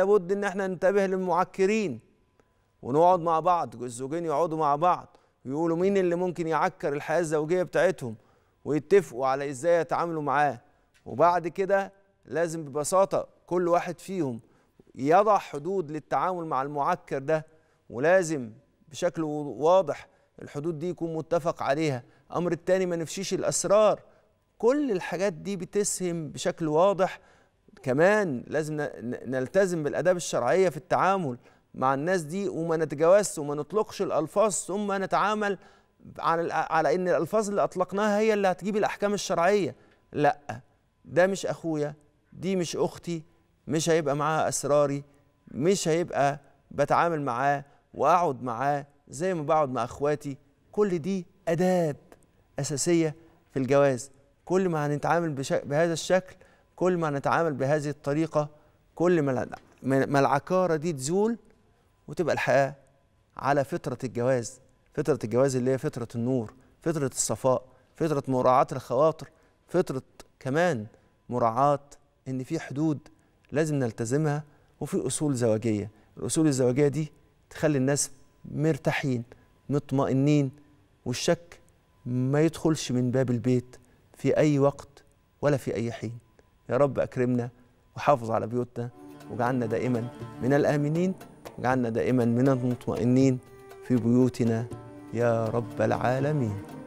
لابد ان احنا ننتبه للمعكرين ونقعد مع بعض الزوجين يقعدوا مع بعض ويقولوا مين اللي ممكن يعكر الحياه الزوجيه بتاعتهم ويتفقوا على ازاي يتعاملوا معاه وبعد كده لازم ببساطه كل واحد فيهم يضع حدود للتعامل مع المعكر ده ولازم بشكل واضح الحدود دي يكون متفق عليها امر التاني ما نفشيش الاسرار كل الحاجات دي بتسهم بشكل واضح كمان لازم نلتزم بالاداب الشرعيه في التعامل مع الناس دي وما نتجاوزش وما نطلقش الالفاظ ثم نتعامل على على ان الالفاظ اللي اطلقناها هي اللي هتجيب الاحكام الشرعيه لا ده مش اخويا دي مش اختي مش هيبقى معاها اسراري مش هيبقى بتعامل معاه واقعد معاه زي ما بقعد مع اخواتي كل دي اداب اساسيه في الجواز كل ما هنتعامل بهذا الشكل كل ما نتعامل بهذه الطريقة كل ما العكارة دي تزول وتبقى الحياة على فطرة الجواز فطرة الجواز اللي هي فطرة النور فطرة الصفاء فطرة مراعاة الخواطر فطرة كمان مراعاة إن في حدود لازم نلتزمها وفي أصول زواجية الأصول الزواجية دي تخلي الناس مرتاحين مطمئنين والشك ما يدخلش من باب البيت في أي وقت ولا في أي حين يا رب أكرمنا وحافظ على بيوتنا واجعلنا دائما من الآمنين واجعلنا دائما من المطمئنين في بيوتنا يا رب العالمين